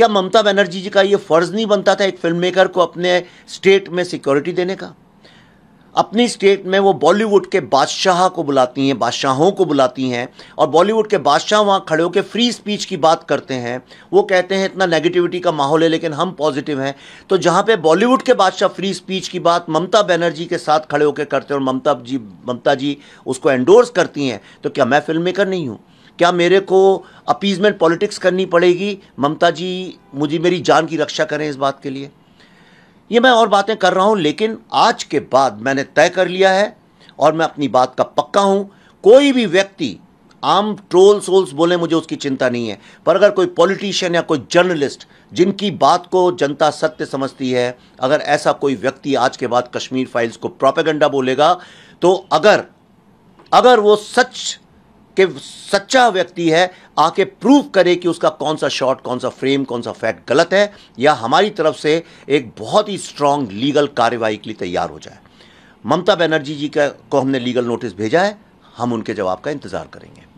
क्या ममता बनर्जी जी का ये फर्ज नहीं बनता था एक फिल्म मेकर को अपने स्टेट में सिक्योरिटी देने का अपनी स्टेट में वो बॉलीवुड के बादशाह को बुलाती हैं बादशाहों को बुलाती हैं और बॉलीवुड के बादशाह वहाँ खड़े होकर फ्री स्पीच की बात करते हैं वो कहते हैं इतना नेगेटिविटी का माहौल है लेकिन हम पॉजिटिव हैं तो जहाँ पे बॉलीवुड के बादशाह फ्री स्पीच की बात ममता बनर्जी के साथ खड़े होकर करते हैं और ममता जी ममता जी उसको एंडोर्स करती हैं तो क्या मैं फिल्म मेकर नहीं हूँ क्या मेरे को अपीजमेंट पॉलिटिक्स करनी पड़ेगी ममता जी मुझे मेरी जान की रक्षा करें इस बात के लिए ये मैं और बातें कर रहा हूँ लेकिन आज के बाद मैंने तय कर लिया है और मैं अपनी बात का पक्का हूँ कोई भी व्यक्ति आम ट्रोल सोल्स बोले मुझे उसकी चिंता नहीं है पर अगर कोई पॉलिटिशियन या कोई जर्नलिस्ट जिनकी बात को जनता सत्य समझती है अगर ऐसा कोई व्यक्ति आज के बाद कश्मीर फाइल्स को प्रोपेगेंडा बोलेगा तो अगर अगर वो सच कि सच्चा व्यक्ति है आके प्रूव करे कि उसका कौन सा शॉट कौन सा फ्रेम कौन सा फैक्ट गलत है या हमारी तरफ से एक बहुत ही स्ट्रांग लीगल कार्रवाई के लिए तैयार हो जाए ममता बनर्जी जी का को हमने लीगल नोटिस भेजा है हम उनके जवाब का इंतज़ार करेंगे